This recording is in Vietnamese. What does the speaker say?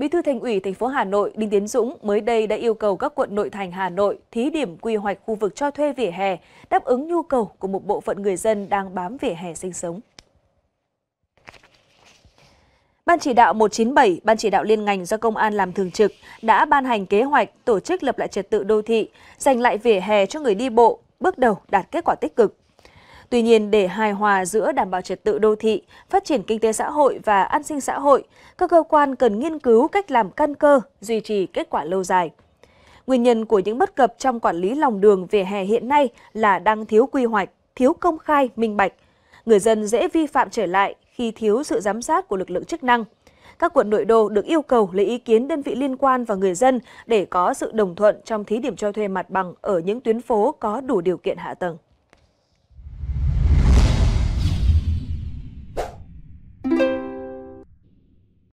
Bí thư Thành ủy thành phố Hà Nội Đinh Tiến Dũng mới đây đã yêu cầu các quận nội thành Hà Nội thí điểm quy hoạch khu vực cho thuê vỉa hè, đáp ứng nhu cầu của một bộ phận người dân đang bám vỉa hè sinh sống. Ban chỉ đạo 197, Ban chỉ đạo liên ngành do công an làm thường trực đã ban hành kế hoạch tổ chức lập lại trật tự đô thị, dành lại vỉa hè cho người đi bộ, bước đầu đạt kết quả tích cực. Tuy nhiên, để hài hòa giữa đảm bảo trật tự đô thị, phát triển kinh tế xã hội và an sinh xã hội, các cơ quan cần nghiên cứu cách làm căn cơ, duy trì kết quả lâu dài. Nguyên nhân của những bất cập trong quản lý lòng đường vỉa hè hiện nay là đang thiếu quy hoạch, thiếu công khai, minh bạch. Người dân dễ vi phạm trở lại khi thiếu sự giám sát của lực lượng chức năng. Các quận nội đô được yêu cầu lấy ý kiến đơn vị liên quan và người dân để có sự đồng thuận trong thí điểm cho thuê mặt bằng ở những tuyến phố có đủ điều kiện hạ tầng.